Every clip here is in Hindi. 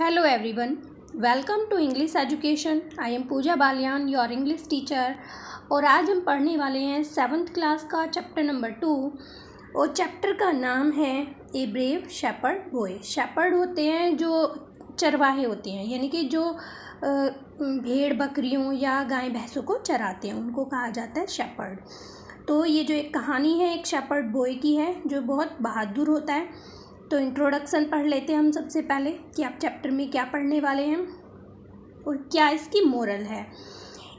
Hello everyone welcome to English education I am Pooja Baliyan your English teacher और आज हम पढ़ने वाले हैं सेवन्थ क्लास का चैप्टर नंबर टू और चैप्टर का नाम है a brave shepherd boy shepherd होते हैं जो चरवाहे होते हैं यानी कि जो भेड़ बकरियों या गाय भैंसों को चराते हैं उनको कहा जाता है शेपर्ड तो ये जो एक कहानी है एक शेपर्ड बॉय की है जो बहुत बहादुर होता है तो इंट्रोडक्शन पढ़ लेते हैं हम सबसे पहले कि आप चैप्टर में क्या पढ़ने वाले हैं और क्या इसकी मोरल है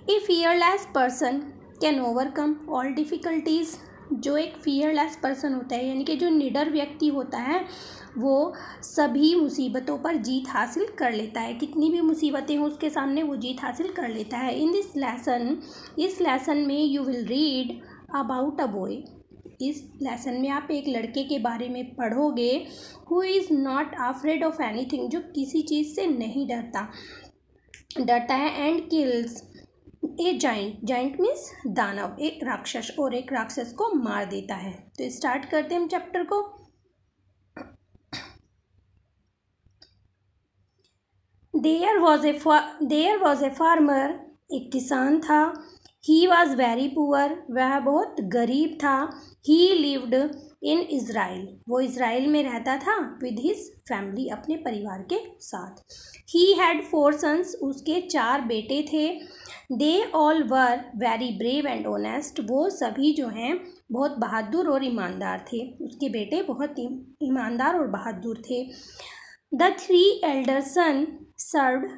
a fearless person can overcome all difficulties जो एक फियरलेस पर्सन होता है यानी कि जो निडर व्यक्ति होता है वो सभी मुसीबतों पर जीत हासिल कर लेता है कितनी भी मुसीबतें हों उसके सामने वो जीत हासिल कर लेता है इन दिस लेसन इस लेसन में you will read about a boy इस लेसन में आप एक लड़के के बारे में पढ़ोगे who is not afraid of anything जो किसी चीज़ से नहीं डरता डरता है and kills a giant giant means दानव एक राक्षस और एक राक्षस को मार देता है तो स्टार्ट करते हैं हम चैप्टर को there was a far there was a farmer एक किसान था ही वॉज वेरी पुअर वह बहुत गरीब था ही लिव्ड इन इज़राइल वो इसराइल में रहता था विद हिज फैमिली अपने परिवार के साथ ही हैड फोर सन्स उसके चार बेटे थे they all were very brave and honest वो सभी जो हैं बहुत बहादुर और ईमानदार थे उसके बेटे बहुत ईमानदार और बहादुर थे the three elder son served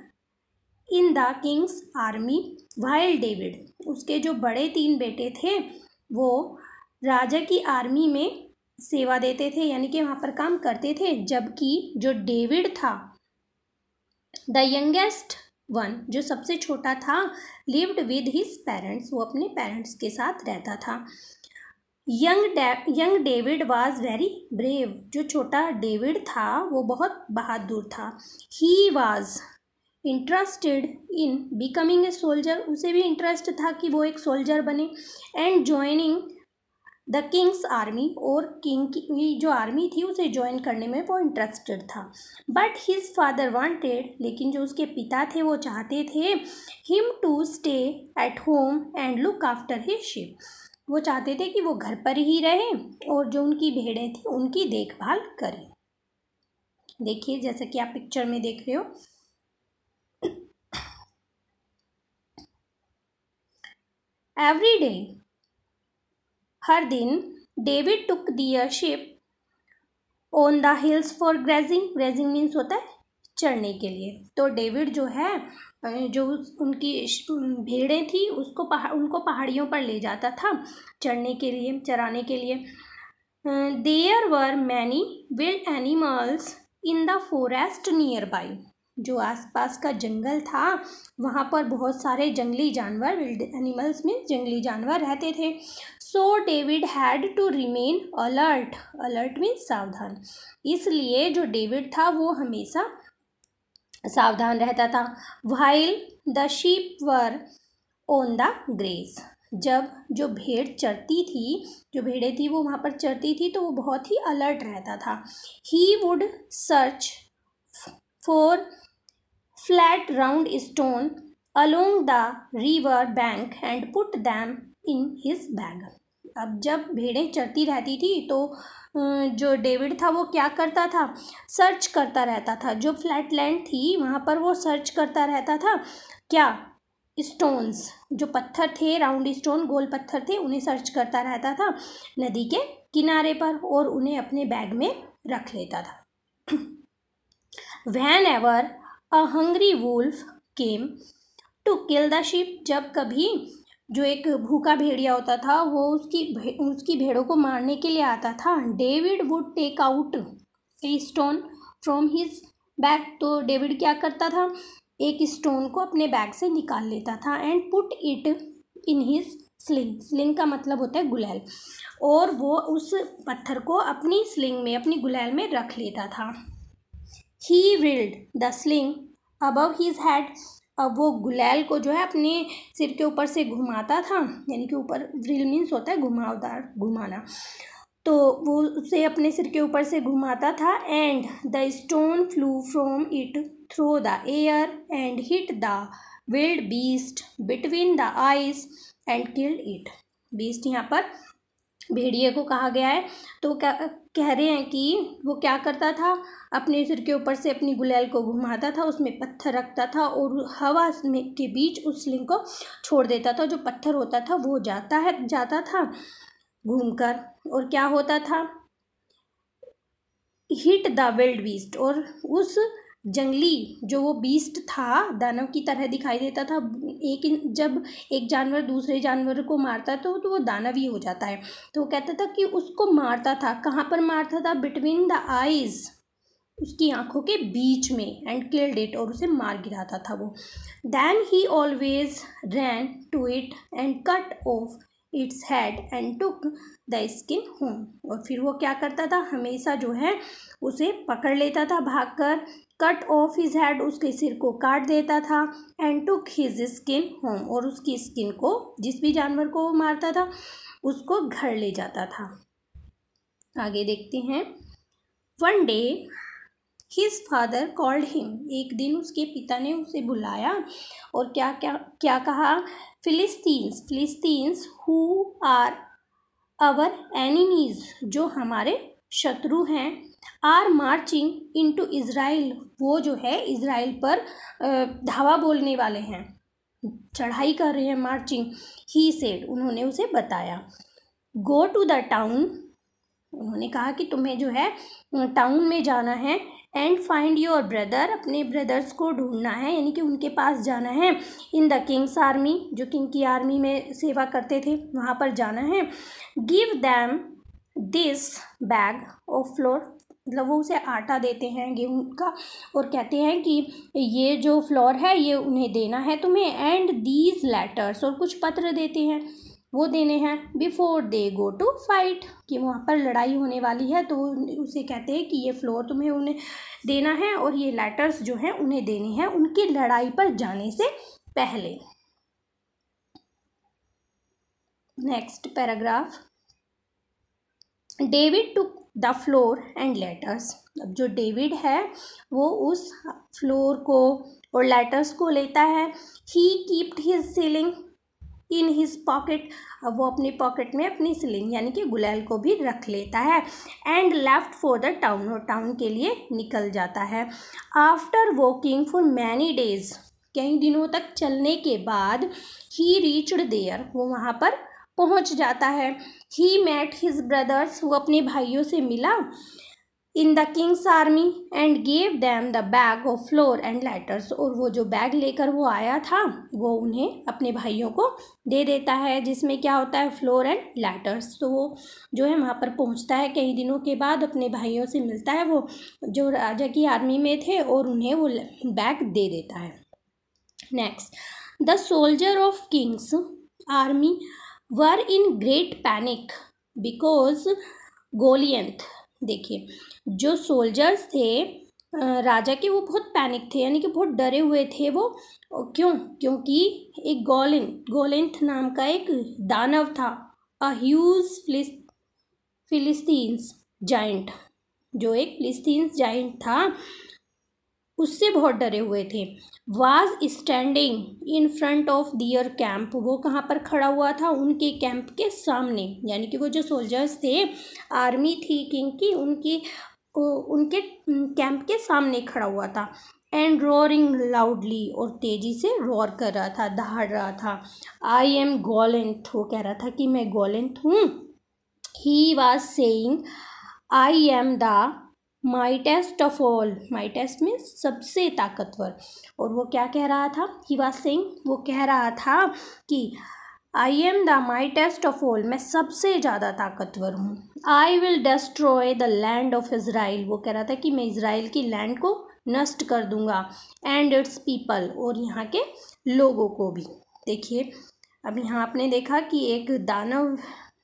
in the king's army while David उसके जो बड़े तीन बेटे थे वो राजा की आर्मी में सेवा देते थे यानी कि वहाँ पर काम करते थे जबकि जो डेविड था द यंगेस्ट वन जो सबसे छोटा था लिव्ड विद हिज पेरेंट्स वो अपने पेरेंट्स के साथ रहता था young young David was very brave जो छोटा डेविड था वो बहुत बहादुर था he was interested in becoming a soldier उसे भी इंटरेस्ट था कि वो एक सोल्जर बने and joining the king's army और किंग की जो आर्मी थी उसे ज्वाइन करने में वो इंटरेस्टेड था बट हिज फादर वॉन्टेड लेकिन जो उसके पिता थे वो चाहते थे him to stay at home and look after his sheep वो चाहते थे कि वो घर पर ही रहे और जो उनकी भेड़ें थी उनकी देखभाल करें देखिए जैसा कि आप पिक्चर में देख रहे हो एवरी डे हर दिन David took their on the hills for grazing grazing means होता है चढ़ने के लिए तो डेविड जो है जो उनकी भेड़ें थी उसको पहा उनको पहाड़ियों पर ले जाता था चढ़ने के लिए चराने के लिए there were many wild animals in the forest nearby जो आसपास का जंगल था वहाँ पर बहुत सारे जंगली जानवर विल्ड एनिमल्स में जंगली जानवर रहते थे so David had to remain alert alert mean सावधान इसलिए जो डेविड था वो हमेशा सावधान रहता था while the sheep were on the grass जब जो भेड़ चरती थी जो भेड़ें थी वो वहाँ पर चरती थी तो वो बहुत ही अलर्ट रहता था he would search for flat round stone along the river bank and put them in his bag. अब जब भेड़ें चढ़ती रहती थी तो जो डेविड था वो क्या करता था सर्च करता रहता था जो फ्लैट लैंड थी वहाँ पर वो सर्च करता रहता था क्या स्टोन्स जो पत्थर थे राउंड स्टोन गोल पत्थर थे उन्हें सर्च करता रहता था नदी के किनारे पर और उन्हें अपने बैग में रख लेता था whenever a hungry wolf came to kill the sheep जब कभी जो एक भूखा भेड़िया होता था वो उसकी भे, उसकी भेड़ों को मारने के लिए आता था David would take out a stone from his bag तो डेविड क्या करता था एक स्टोन को अपने बैग से निकाल लेता था and put it in his sling sling का मतलब होता है गुलैल और वो उस पत्थर को अपनी स्लिंग में अपनी गुलैल में रख लेता था he whirled the sling above his head अब वो गुलाल को जो है अपने सिर के ऊपर से घुमाता था यानी कि ऊपर रिल मीन्स होता है घुमावदार घुमाना तो वो उसे अपने सिर के ऊपर से घुमाता था and the stone flew from it through the air and hit the wild beast between the eyes and killed it beast यहाँ पर भेड़िए को कहा गया है तो क्या कह रहे हैं कि वो क्या करता था अपने सिर के ऊपर से अपनी गुलेल को घुमाता था उसमें पत्थर रखता था और हवा में के बीच उस लिंग को छोड़ देता था जो पत्थर होता था वो जाता है जाता था घूमकर और क्या होता था हिट द वेल्ड बीस्ट और उस जंगली जो वो बीस्ट था दानव की तरह दिखाई देता था एक जब एक जानवर दूसरे जानवर को मारता तो तो वो दानव ही हो जाता है तो वो कहता था कि उसको मारता था कहाँ पर मारता था बिटवीन द आइज़ उसकी आंखों के बीच में एंड किल्ड इट और उसे मार गिराता था वो then he always ran to it and cut off its head and took the skin home और फिर वो क्या करता था हमेशा जो है उसे पकड़ लेता था भागकर कट ऑफ हिज हेड उसके सिर को काट देता था and took his skin home और उसकी स्किन को जिस भी जानवर को वो मारता था उसको घर ले जाता था आगे देखते हैं one day his father called him एक दिन उसके पिता ने उसे बुलाया और क्या क्या क्या कहा Philistines Philistines who are our enemies जो हमारे शत्रु हैं आर मार्चिंग इनटू इसराइल वो जो है इसराइल पर धावा बोलने वाले हैं चढ़ाई कर रहे हैं मार्चिंग ही सेड उन्होंने उसे बताया गो टू द टाउन उन्होंने कहा कि तुम्हें जो है टाउन में जाना है एंड फाइंड योर ब्रदर अपने ब्रदर्स को ढूंढना है यानी कि उनके पास जाना है इन द किंग्स आर्मी जो किंग की आर्मी में सेवा करते थे वहाँ पर जाना है give them this bag of flour मतलब वो उसे आटा देते हैं गेहूं का और कहते हैं कि ये जो फ्लोर है ये उन्हें देना है तुम्हें एंड दीज लेटर्स और कुछ पत्र देते हैं वो देने हैं before they go to fight कि वहाँ पर लड़ाई होने वाली है तो उसे कहते हैं कि ये फ्लोर तुम्हें उन्हें देना है और ये लेटर्स जो हैं उन्हें देने हैं उनकी लड़ाई पर जाने से पहले next paragraph David took the flour and letters अब जो डेविड है वो उस फ्लोर को और लेटर्स को लेता है he kept his sling in his pocket अब वो अपनी पॉकेट में अपनी सीलिंग यानी कि गुलेल को भी रख लेता है and left for the town और टाउन के लिए निकल जाता है after walking for many days कई दिनों तक चलने के बाद ही रीच्ड देयर वो वहाँ पर पहुंच जाता है ही मेट हिज ब्रदर्स वो अपने भाइयों से मिला in the king's army and gave them the bag of flour and letters और वो जो बैग लेकर वो आया था वो उन्हें अपने भाइयों को दे देता है जिसमें क्या होता है फ्लोर एंड लेटर्स तो वो जो है वहाँ पर पहुँचता है कई दिनों के बाद अपने भाइयों से मिलता है वो जो राजा की आर्मी में थे और उन्हें वो बैग दे देता है next the soldier of king's army were in great panic because Goliath देखिए जो सोल्जर्स थे राजा के वो बहुत पैनिक थे यानी कि बहुत डरे हुए थे वो क्यों क्योंकि एक गोलिन गोलिंथ नाम का एक दानव था a huge Philis Philistines giant जो एक फिलिस्तीन्स जाइंट था उससे बहुत डरे हुए थे was standing in front of their camp वो कहाँ पर खड़ा हुआ था उनके कैंप के सामने यानी कि वो जो सोल्जर्स थे आर्मी थी किंग की उनकी उनके कैंप के सामने खड़ा हुआ था एंड रोरिंग लाउडली और तेज़ी से रोर कर रहा था दहाड़ रहा था आई एम गोलेंथ वो कह रहा था कि मैं गोलेंथ हूँ he was saying I am the mightiest of all mightiest means सबसे ताकतवर और वो क्या कह रहा था ही वाज सिंह वो कह रहा था कि I am the mightiest of all मैं सबसे ज़्यादा ताकतवर हूँ I will destroy the land of Israel वो कह रहा था कि मैं इसराइल की लैंड को नष्ट कर दूंगा एंड इट्स पीपल और यहाँ के लोगों को भी देखिए अब यहाँ आपने देखा कि एक दानव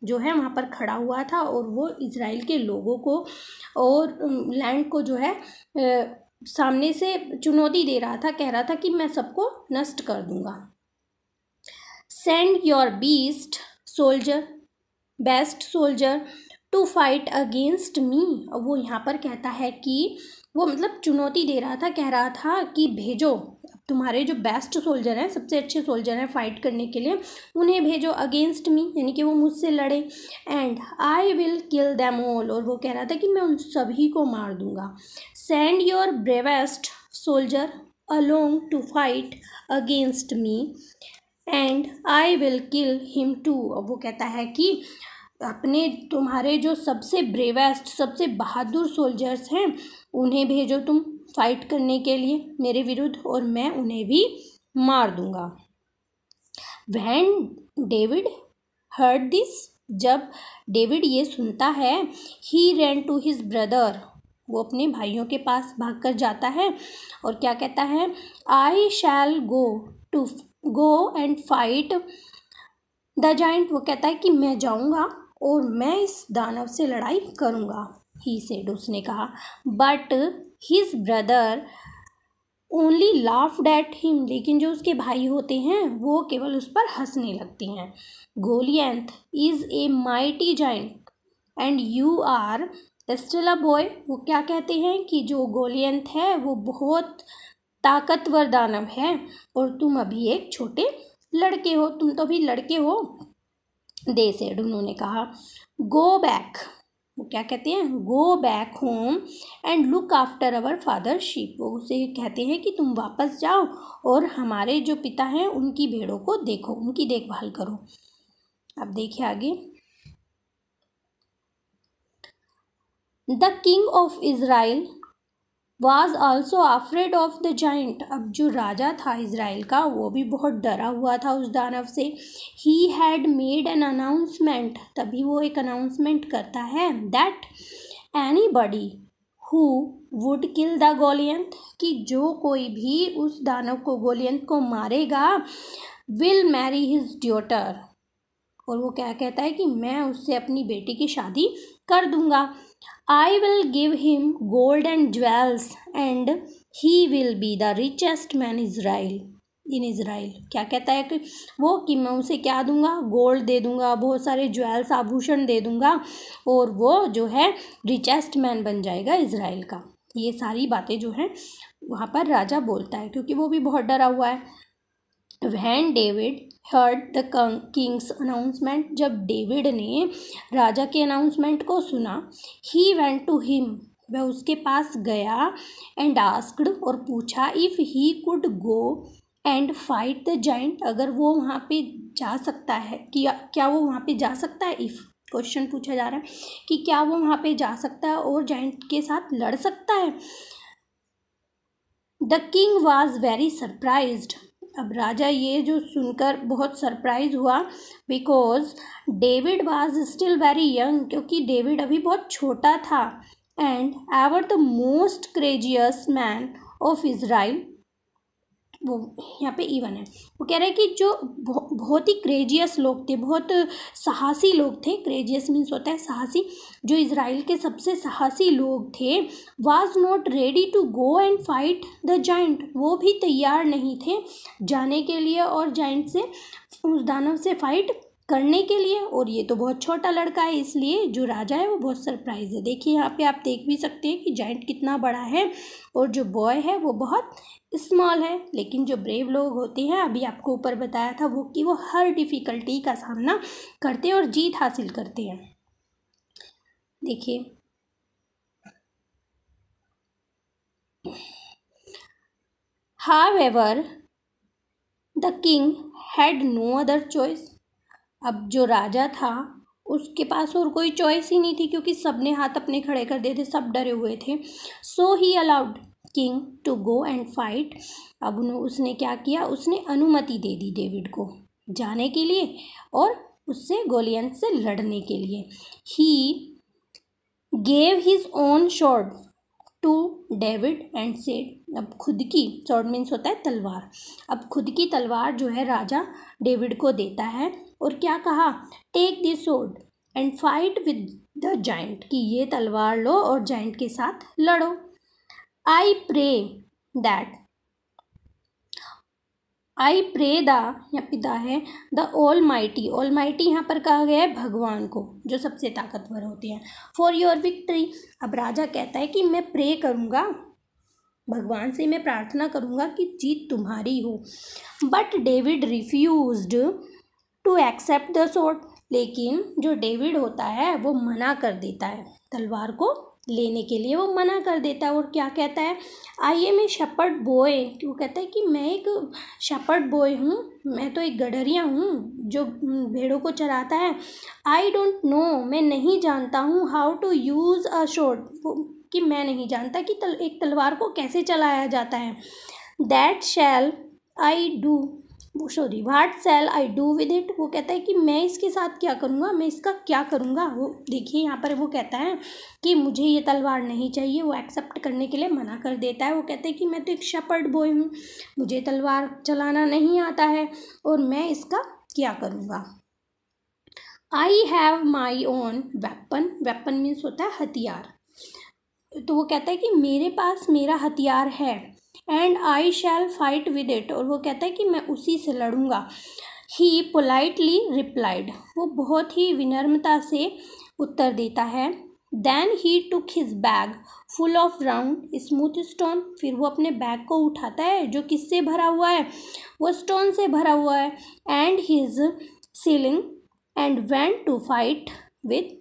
जो है वहाँ पर खड़ा हुआ था और वो इसराइल के लोगों को और लैंड को जो है सामने से चुनौती दे रहा था कह रहा था कि मैं सबको नष्ट कर दूंगा send your beast soldier best soldier to fight against me वो यहाँ पर कहता है कि वो मतलब चुनौती दे रहा था कह रहा था कि भेजो तुम्हारे जो बेस्ट सोल्जर हैं सबसे अच्छे सोल्जर हैं फाइट करने के लिए उन्हें भेजो अगेंस्ट मी यानी कि वो मुझसे लड़े and I will kill them all और वो कह रहा था कि मैं उन सभी को मार दूंगा send your bravest soldier along to fight against me and I will kill him too और वो कहता है कि अपने तुम्हारे जो सबसे ब्रेवेस्ट सबसे बहादुर सोल्जर्स हैं उन्हें भेजो तुम फाइट करने के लिए मेरे विरुद्ध और मैं उन्हें भी मार दूंगा वैन डेविड हर्ड दिस जब डेविड ये सुनता है he ran to his brother वो अपने भाइयों के पास भाग कर जाता है और क्या कहता है I shall go to go and fight the giant वो कहता है कि मैं जाऊंगा और मैं इस दानव से लड़ाई करूंगा ही सेड उसने कहा but his brother only laughed at him लेकिन जो उसके भाई होते हैं वो केवल उस पर हंसने लगते हैं Goliath is a mighty giant and you are a little boy वो क्या कहते हैं कि जो गोलियंथ है वो बहुत ताकतवर दानव है और तुम अभी एक छोटे लड़के हो तुम तो अभी लड़के हो दे सेड उन्होंने कहा गो बैक वो क्या कहते हैं go back home and look after our father sheep वो उसे कहते हैं कि तुम वापस जाओ और हमारे जो पिता हैं उनकी भेड़ों को देखो उनकी देखभाल करो अब देखिए आगे the king of Israel was also afraid of the giant अब जो राजा था इसराइल का वो भी बहुत डरा हुआ था उस दानव से he had made an announcement तभी वो एक अनाउंसमेंट करता है that anybody who would kill the Goliath कि जो कोई भी उस दानव को गोलियंत को मारेगा विल मैरी हिज ड्योटर और वो क्या कहता है कि मैं उससे अपनी बेटी की शादी कर दूंगा I will give him gold and jewels and he will be the richest man Israel in Israel क्या कहता है कि वो कि मैं उसे क्या दूंगा गोल्ड दे दूंगा बहुत सारे ज्वेल्स आभूषण दे दूंगा और वो जो है रिचेस्ट मैन बन जाएगा इसराइल का ये सारी बातें जो हैं वहाँ पर राजा बोलता है क्योंकि वो भी बहुत डरा हुआ है when David heard the king's announcement जब डेविड ने राजा के अनाउंसमेंट को सुना ही वेंट टू हिम वह उसके पास गया एंड आस्कड और पूछा if he could go and fight the giant अगर वो वहाँ पे जा सकता है कि क्या वो वहाँ पे जा सकता है इफ़ क्वेश्चन पूछा जा रहा है कि क्या वो वहाँ पे जा सकता है और जाइंट के साथ लड़ सकता है the king was very surprise अब राजा ये जो सुनकर बहुत सरप्राइज हुआ because David was still very young क्योंकि डेविड अभी बहुत छोटा था and even the most courageous man of Israel वो यहाँ पे इवन है वो कह रहा है कि जो बहुत ही क्रेजियस लोग थे बहुत साहसी लोग थे क्रेजियस मीन्स होता है साहसी जो इसराइल के सबसे साहसी लोग थे was not ready to go and fight the giant वो भी तैयार नहीं थे जाने के लिए और जाइंट से उस दानव से फाइट करने के लिए और ये तो बहुत छोटा लड़का है इसलिए जो राजा है वो बहुत सरप्राइज है देखिए यहाँ पे आप देख भी सकते हैं कि जाइंट कितना बड़ा है और जो बॉय है वो बहुत स्मॉल है लेकिन जो ब्रेव लोग होते हैं अभी आपको ऊपर बताया था वो कि वो हर डिफ़िकल्टी का सामना करते हैं और जीत हासिल करते हैं देखिए even the king had no other choice अब जो राजा था उसके पास और कोई चॉइस ही नहीं थी क्योंकि सब ने हाथ अपने खड़े कर दिए थे सब डरे हुए थे so he allowed king to go and fight अब उसने क्या किया उसने अनुमति दे दी डेविड को जाने के लिए और उससे गोलियन से लड़ने के लिए he gave his own sword to David and said अब खुद की शॉर्ट मीन्स होता है तलवार अब खुद की तलवार जो है राजा डेविड को देता है और क्या कहा take this sword and fight with the giant कि ये तलवार लो और जाइंट के साथ लड़ो I pray that I pray द या पिता है द ओल माइटी ऑल माइटी यहाँ पर कहा गया है भगवान को जो सबसे ताकतवर होते हैं फॉर योर विक्ट्री अब राजा कहता है कि मैं प्रे करूँगा भगवान से मैं प्रार्थना करूँगा कि जीत तुम्हारी हो but David refused to accept the sword लेकिन जो डेविड होता है वो मना कर देता है तलवार को लेने के लिए वो मना कर देता है और क्या कहता है आई एम ए शपर्ट बॉय वो कहता है कि मैं एक शपट बॉय हूँ मैं तो एक गडरिया हूँ जो भेड़ों को चराता है आई डोंट नो मैं नहीं जानता हूँ how to use a sword कि मैं नहीं जानता कि तल, एक तलवार को कैसे चलाया जाता है that shall I do sorry what shall I do with it वो कहता है कि मैं इसके साथ क्या करूँगा मैं इसका क्या करूँगा वो देखिए यहाँ पर वो कहता है कि मुझे ये तलवार नहीं चाहिए वो एक्सेप्ट करने के लिए मना कर देता है वो कहता है कि मैं तो एक शपर्ड बॉय हूँ मुझे तलवार चलाना नहीं आता है और मैं इसका क्या करूँगा I have my own weapon weapon means होता है हथियार तो वो कहता है कि मेरे पास मेरा हथियार है and I shall fight with it और वो कहता है कि मैं उसी से लड़ूंगा ही पोलाइटली रिप्लाइड वो बहुत ही विनम्रता से उत्तर देता है then he took his bag full of round smooth stone फिर वो अपने बैग को उठाता है जो किससे भरा हुआ है वो स्टोन से भरा हुआ है and his sling and went to fight with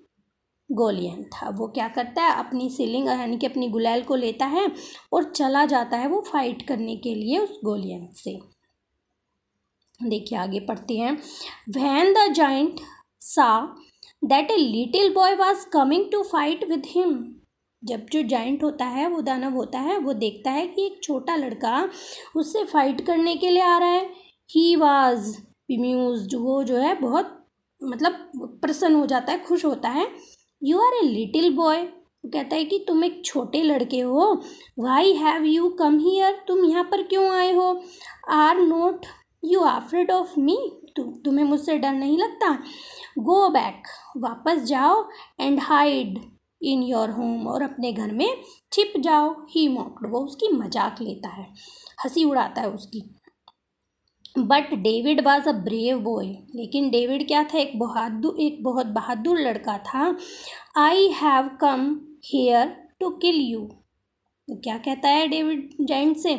Goliath था वो क्या करता है अपनी सीलिंग यानी कि अपनी गुलैल को लेता है और चला जाता है वो फाइट करने के लिए उस गोलियन से देखिए आगे पढ़ते हैं when the giant saw that a little boy was coming to fight with him जब जो जाइंट होता है वो दानव होता है वो देखता है कि एक छोटा लड़का उससे फाइट करने के लिए आ रहा है ही वॉज बिम्यूज वो जो है बहुत मतलब प्रसन्न हो जाता है खुश होता है you are a little boy वो कहता है कि तुम एक छोटे लड़के हो why have you come here तुम यहाँ पर क्यों आए हो are not you afraid of me तुम्हें मुझसे डर नहीं लगता गो बैक वापस जाओ and hide in your home और अपने घर में छिप जाओ ही मॉकड वो उसकी मजाक लेता है हंसी उड़ाता है उसकी but David was a brave boy लेकिन डेविड क्या था एक बहादुर एक बहुत बहादुर लड़का था I have come here to kill you तो क्या कहता है डेविड जैंट से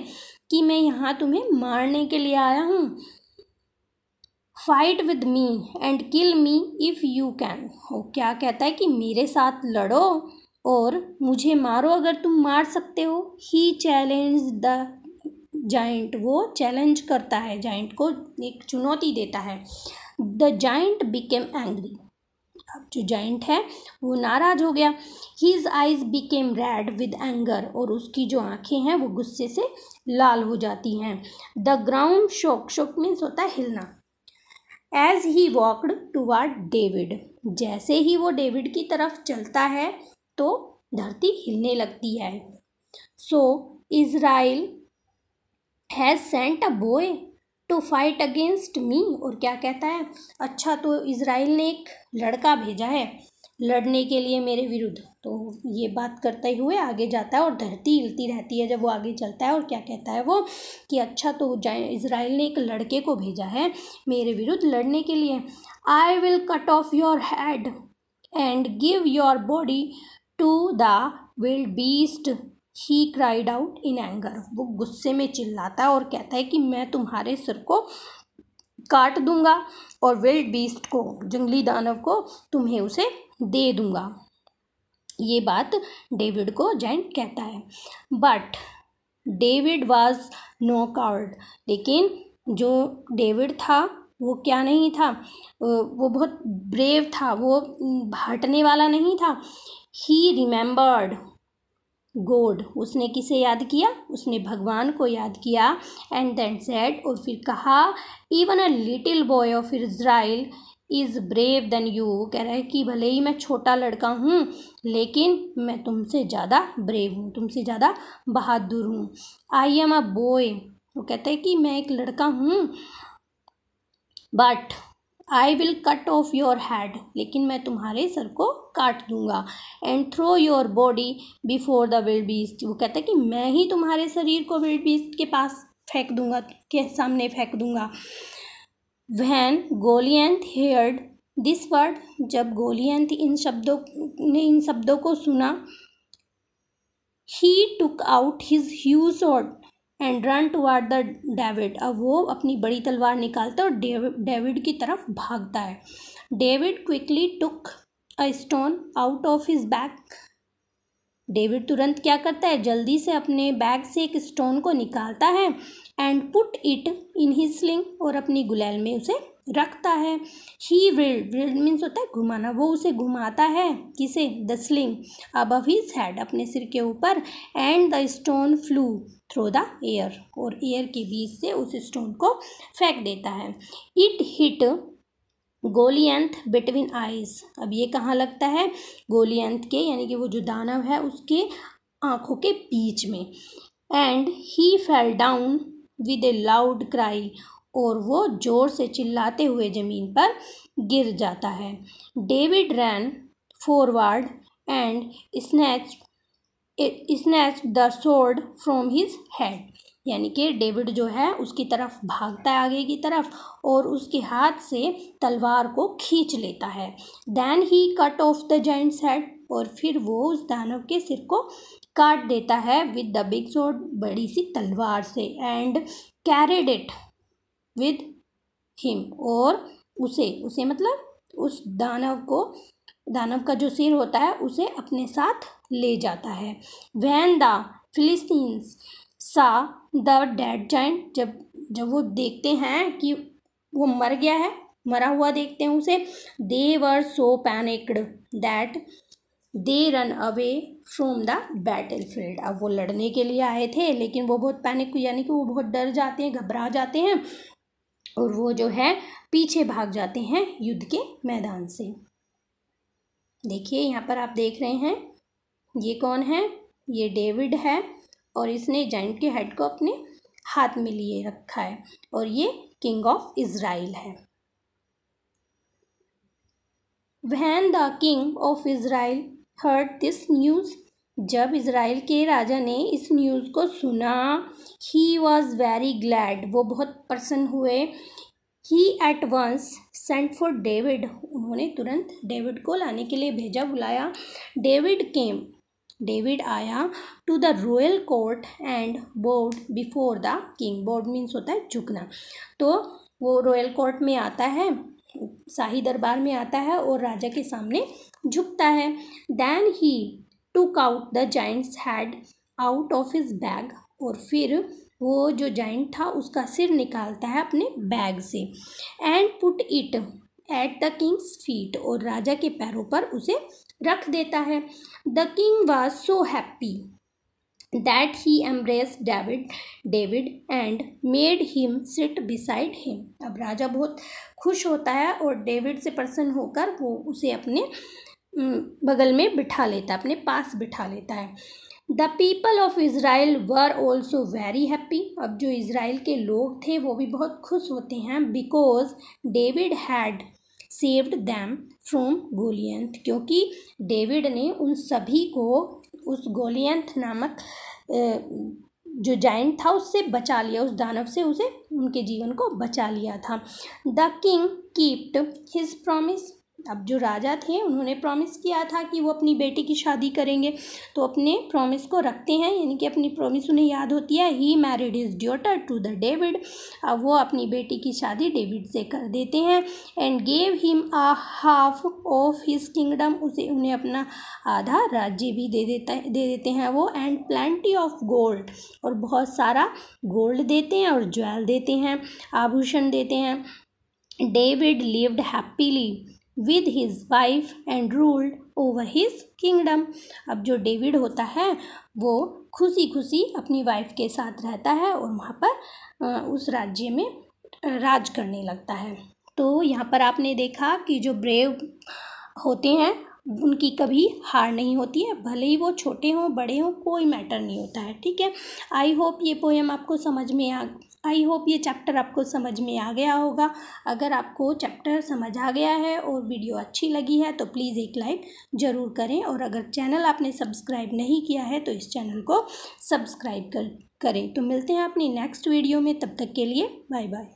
कि मैं यहाँ तुम्हें मारने के लिए आया हूँ fight with me and kill me if you can वो क्या कहता है कि मेरे साथ लड़ो और मुझे मारो अगर तुम मार सकते हो ही चैलेंज द जाइंट वो चैलेंज करता है जाइंट को एक चुनौती देता है द जाइंट बिकेम एंग्री अब जो जाइंट है वो नाराज हो गया his eyes became red with anger और उसकी जो आंखें हैं वो गुस्से से लाल हो जाती हैं द ग्राउंड शोक शोक मीन्स होता है हिलना as he walked toward David जैसे ही वो डेविड की तरफ चलता है तो धरती हिलने लगती है so so, Israel has sent a boy to fight against me और क्या कहता है अच्छा तो इसराइल ने एक लड़का भेजा है लड़ने के लिए मेरे विरुद्ध तो ये बात करते हुए आगे जाता है और धरती हिलती रहती है जब वो आगे चलता है और क्या कहता है वो कि अच्छा तो इसराइल ने एक लड़के को भेजा है मेरे विरुद्ध लड़ने के लिए I will cut off your head and give your body to the wild beast he cried out in anger वो गुस्से में चिल्लाता है और कहता है कि मैं तुम्हारे सिर को काट दूंगा और वेल्ड बीस्ट को जंगली दानव को तुम्हें उसे दे दूंगा ये बात डेविड को जैंट कहता है but David was no coward लेकिन जो डेविड था वो क्या नहीं था वो बहुत ब्रेव था वो हटने वाला नहीं था ही रिमेंबर्ड गोड उसने किसे याद किया उसने भगवान को याद किया एंड देन सेड और फिर कहा even a little boy of Israel is brave than you कह रहा है कि भले ही मैं छोटा लड़का हूँ लेकिन मैं तुमसे ज़्यादा ब्रेव हूँ तुमसे ज़्यादा बहादुर हूँ आई एम अ बॉय वो कहते हैं कि मैं एक लड़का हूँ but I will cut off your head लेकिन मैं तुम्हारे सर को काट दूंगा and throw your body before the wild beast वो कहता है कि मैं ही तुम्हारे शरीर को विल्ड बीस्ट के पास फेंक दूंगा के सामने फेंक दूंगा वहन गोलियंत हेयर्ड दिस वर्ड जब गोलियंत इन शब्दों ने इन शब्दों को सुना he took out his huge sword and ran toward the David अब वो अपनी बड़ी तलवार निकालता है और डेविड की तरफ भागता है David quickly took a stone out of his bag David तुरंत क्या करता है जल्दी से अपने बैग से एक स्टोन को निकालता है and put it in his sling और अपनी गुलेल में उसे रखता है ही विल विल्ड मीन्स होता है घुमाना वो उसे घुमाता है किसे द स्लिंग अब हिज हेड अपने सिर के ऊपर and the stone flew through the air और एयर के बीच से उस स्टोन को फेंक देता है it hit Goliath between eyes अब ये कहाँ लगता है गोलियंथ के यानी कि वो जो दानव है उसके आँखों के बीच में and he fell down with a loud cry और वो ज़ोर से चिल्लाते हुए ज़मीन पर गिर जाता है David ran forward and snatch snatch the sword from his head यानी कि डेविड जो है उसकी तरफ भागता है आगे की तरफ और उसके हाथ से तलवार को खींच लेता है then he cut off the giant's head और फिर वो उस दानव के सिर को काट देता है विद द बिग सोड बड़ी सी तलवार से and carried it with him और उसे उसे मतलब उस दानव को दानव का जो सिर होता है उसे अपने साथ ले जाता है वैन द फिलिस्तीन्स सा द डेड जाइंट जब जब वो देखते हैं कि वो मर गया है मरा हुआ देखते हैं उसे they were so panicked that they ran away from the battlefield अब वो लड़ने के लिए आए थे लेकिन वो बहुत पैनिक यानी कि वो बहुत डर जाते हैं घबरा जाते हैं और वो जो है पीछे भाग जाते हैं युद्ध के मैदान से देखिए यहाँ पर आप देख रहे हैं ये कौन है ये डेविड है और इसने जैंट के हेड को अपने हाथ में लिए रखा है और ये किंग ऑफ इज़राइल है when the king of Israel heard this news जब इज़राइल के राजा ने इस न्यूज़ को सुना ही वॉज वेरी ग्लैड वो बहुत प्रसन्न हुए he at once sent for David उन्होंने तुरंत डेविड को लाने के लिए भेजा बुलाया डेविड केम डेविड आया to the royal court and bowed before the king bowed means होता है झुकना तो वो रॉयल कोर्ट में आता है शाही दरबार में आता है और राजा के सामने झुकता है then he took out the giant's head out of his bag और फिर वो जो जाइंट था उसका सिर निकालता है अपने बैग से and put it at the king's feet और राजा के पैरों पर उसे रख देता है the king was so happy that he embrace David David and made him sit beside him अब राजा बहुत खुश होता है और डेविड से प्रसन्न होकर वो उसे अपने बगल में बिठा लेता है अपने पास बिठा लेता है the people of Israel were also very happy अब जो इसराइल के लोग थे वो भी बहुत खुश होते हैं because David had saved them from Goliath क्योंकि डेविड ने उन सभी को उस गोलियंथ नामक जो जाइंट था उससे बचा लिया उस दानव से उसे उनके जीवन को बचा लिया था the king kept his promise अब जो राजा थे उन्होंने प्रॉमिस किया था कि वो अपनी बेटी की शादी करेंगे तो अपने प्रॉमिस को रखते हैं यानी कि अपनी प्रॉमिस उन्हें याद होती है he married his daughter to the David अब वो अपनी बेटी की शादी डेविड से कर देते हैं and gave him a half of his kingdom उसे उन्हें अपना आधा राज्य भी दे देता दे देते हैं वो एंड प्लान्टी ऑफ गोल्ड और बहुत सारा गोल्ड देते हैं और ज्वेल देते हैं आभूषण देते हैं David lived happily with his wife and ruled over his kingdom अब जो डेविड होता है वो खुशी खुशी अपनी वाइफ के साथ रहता है और वहाँ पर उस राज्य में राज करने लगता है तो यहाँ पर आपने देखा कि जो ब्रेव होते हैं उनकी कभी हार नहीं होती है भले ही वो छोटे हों बड़े हों कोई मैटर नहीं होता है ठीक है आई होप ये पोएम आपको समझ में आ आई होप ये चैप्टर आपको समझ में आ गया होगा अगर आपको चैप्टर समझ आ गया है और वीडियो अच्छी लगी है तो प्लीज़ एक लाइक ज़रूर करें और अगर चैनल आपने सब्सक्राइब नहीं किया है तो इस चैनल को सब्सक्राइब कर करें तो मिलते हैं अपनी नेक्स्ट वीडियो में तब तक के लिए बाय बाय